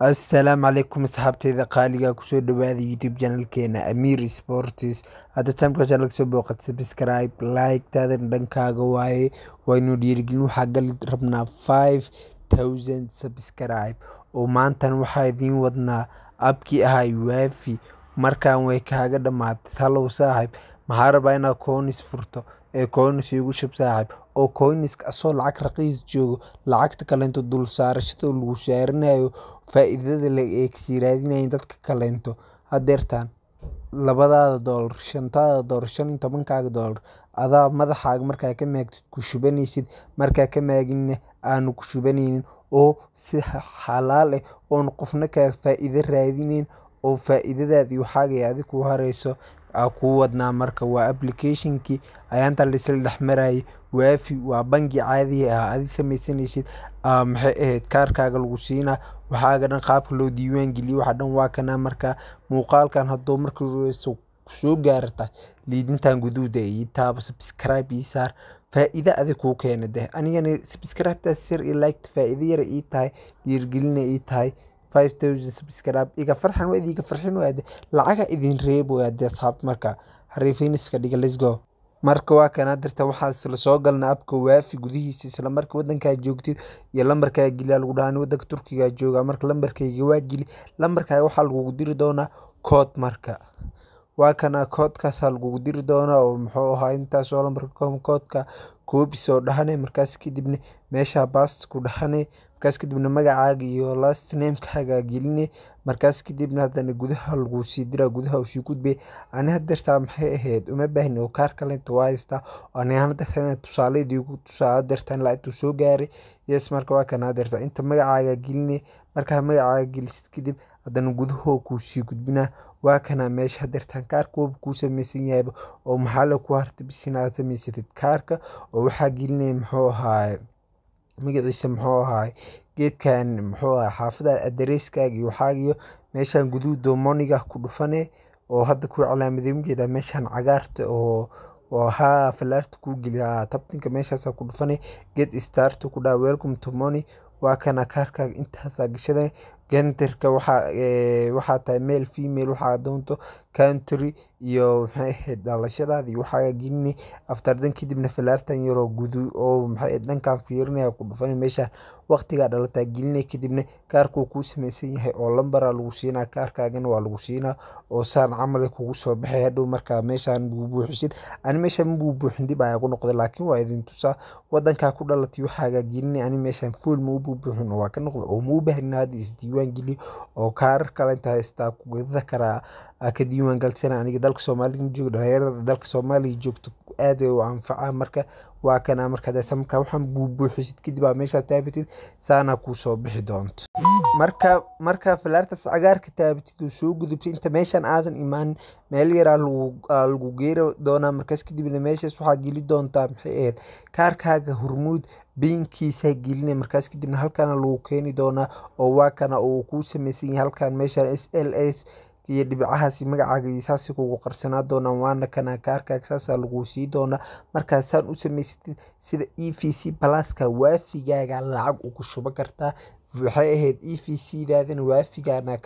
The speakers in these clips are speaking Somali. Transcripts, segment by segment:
asalaamu calaykum asxaabteyda qaaliga kusoo dhawaada youtube chanalkeena amiir sports hadda timeka channelka soo booqad subscribe like taadan dhankaaga waaye waynu dhiirigelin waxaa gali rabnaa five thousand subscribe oo maantan waxaa idiin wadnaa abkii ahay waafi markaan way kaaga dhammaatay halow saaxib maxaa rabaa inaa koonis furto ee koonis iigu shab saaxib oo coinska asoo ah lacag raqiis joogo lacagta kaleeto dul saarashada lagu saaranayo faaidada ay kasiraadinayin dadka kaleento hadeertan labadaada doolar shantaada doolar shan iyo tobankaaga doolar adaa madaxaaga markaa ka maagtid ku shubanaysid markaa ka maaginna aanu ku shubanaynin oo si xalaal eh oon qofna kaa faa-iida raadinayn oo faa-iidadaadi waxaagay adiku hareyso aa kuu wadnaa marka waa applicationkii ayaanta laisla dhex marayay waafi waa bangi caadi ah adi samaysanaysid maxay ahayd kaarkaaga lagu siinaa waxaaga dhan qaabka loo diiwaan geliya waxa dhan waa kanaa markaa muuqaalkan haddoo marki horeysa soo gaarata liidintan guduuda iyo taaba subscribe ii saar faa'iida adig kuu keenade deh anigana subscribe taas sir i liked faa'iida yara ii tahay dhiirgelina ii tahay five thousand iga farxan waa idiinka farxin waade lacaga idin reeb waade asxaab marka xariifiiniska dhiga lisgo marka waa kanaa dirta waxaas la soo abka waafi gudihiisa isla marka wadankaa joogtid iyo lambarkaa geli lagu dhahan wadanka turkiga jooga marka lambarkayga waa geli lambarkaaga waxaa lagugu diri doonaa kood marka waa kana koodkaasaa lagugu diri doonaa oo muxuu ahaa intaasoo lambarka koodka koobis oo dhahane markaas kadibna meesha bast ku dhaxani markaas kadibna magacaaga iyo last namekaaga gelini markaas kadibna hadana gudaha laguu sii dira gudaha u sii ani hadeertaa maxay ahayd uma baahni oo kaarkale waa haystaa ani hadeertaa tusaaleydii ku tusaa hadeertaa ilaa intuu soo gaaray yes marka waa kan hadeertaa inta magacaaga gelini markaa magacaaga gelisid kadib haddana gudahoo kuu sii gudbinaa waa kana meesha hadeertaan kaarka waba kuu samaysan yahayba oo maxaale ku harta samaysatid kaarka oo waxaa gelinaya muxuu ahaaye magaciisa muxuu ahaa geedkan muxuu ahaay xaafada adareskaaga iyo waxaagiyo meeshan guduud oo moniga ku dhufane oo hadda ku calaamaday majeeda meeshan cagaarta oo haa falaarta kuu geliya tabtinka meeshaasa ku dhufane geed istaarta ku dhaha welcome to money waa kana kaarkaaga intaasaa gashadane genderka waxaa eh, tahay male female waxaa doonto country iyo maxay ahayd dhalashadaada iyo waxaa gini after dhan kadibna falaartan yaroo gudu oo maxay ahayd dhankan fiirinaya ku dhufanay meeshaan waqtigaa dhalataa gelinay kadibna kaarkuu kuu samaysan yahay oo lambara lagu siinaa kaarkaagana waa lagu siinaa oo saan camale kugu soo baxay hadhow markaa meeshaan buu buuxisid ani meeshaan mabuu buuxin dib ayaa ku noqday laakiin waa idin tusaa wadankaa ku dhalatay waxaagaa gelinay ani meeshaan fool mau buubuuxin waa ka noqda oo mau bahnina hadda isdiiwaan geli oo kaarar kalenta haystaa kugada karaa ka diiwaan galsana aniga dalka soomaaliya ma joogo dhalinyarada dalka soomaaliya joogto aad u anfaca marka waa kana markaad samka waxaan buubuuxisid kadib aa meeshaa taabitid saana kuusoo bixi doonto marka marka falaartaas cagaarka taabitid uu soo gudubtay inta meeshaan aadan imaan meel yaraa lagu geeri doonaa markaas kadibna meeshaas waxaa geli doontaa maxay ahayd kaarkaaga hormuud biinkiisaa gelina markaas kadibna halkaana lagu keeni doonaa oo waa kana uu kuu sameysan yahay halkaan meeshaan s l s iyo dhibcahaasi magacaagii saasi kugu qarsanaa doonaan waana kanaan ka arkaag saasaa laguu sii doonaa markaasaan u samaysatid sida e v c balaska waafigaaga lacag ugu shuba kartaa waxay ahayd e v c daadana waafigaana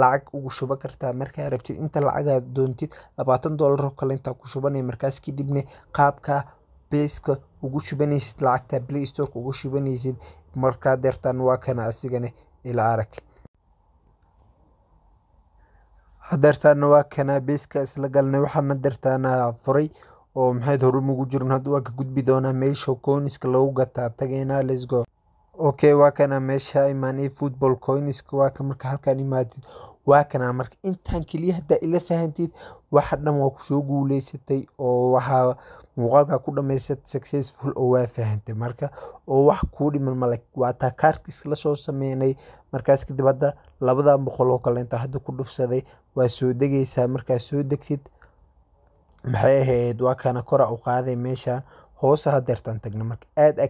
lacag ugu shuba kartaa markaa rabtid inta lacagaad doontid labaatan doolaro kale intaa ku shubanaya markaas kadibna qaabka beska ugu shubanaysid lacagta play storeka uga shubanaysid markaa deertaan waa kana asigana ila arag hadeertan waa kanaa beeska isla galnay waxaana deertaana furay oo maxayd hore magu jirin hadda waa ka gudbi doonaa meesha coinska lagu gataa tageyna ah, lesgo okay waa kana meesha imaanay football coinska waa marka halkaan imaadid waa kana marka intaan keliya haddaa ila fahantid waxa dhan waa kusoo guuleysatay oo waxaa muuqaalkaa ku dhamaysat successful oo waa fahantay marka oo wax kuu dhiman male waa kaarkiis lasoo sameynay markaas kadib hadda labadan boqol oo kale intaa hadda ku dhufsaday waa soo degeysaa markaad soo degtid maxay ahayd waa kana kora u qaaday meeshaan hoosa hadeertaan tagna marka aad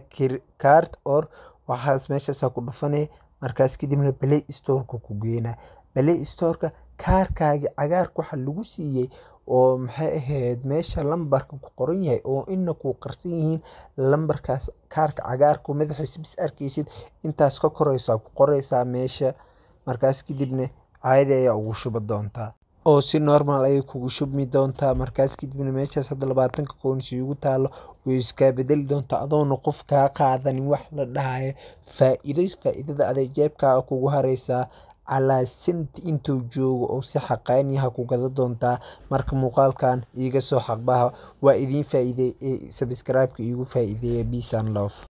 kaart or waxaas meeshaasaa ku dhufanay markaas kadibna baley stoorka ku geena baley stoorka kaarkaagi cagaarka waxa lagu siiyey oo maxay ahayd meesha lambarka ku qoran yahay oo ina kuu qarsan yihiin lambarkaas kaarka cagaarku madaxiisa bis arkaysid intaas ka koreysaa ku qoreysaa meesha markaas kadibna caadi ayaa ugu shuba doontaa oo si normal ayay kugu shubmi doontaa markaas kadibna meeshaas hadda labaatanka koonsi ugu taalo way iskaa bedeli doontaa adoona qof kaa qaadanin wax la dhahayo faa-iido faa-iidada aday jeebkaa ah kugu hareysaa calaa sinti intuu joogo oo si xaqayniyaha ku gada doontaa marka muuqaalkan iiga soo xaqbaha waa idiin faa-iideey ee sabskraibeka iigu faa-iideeya bisan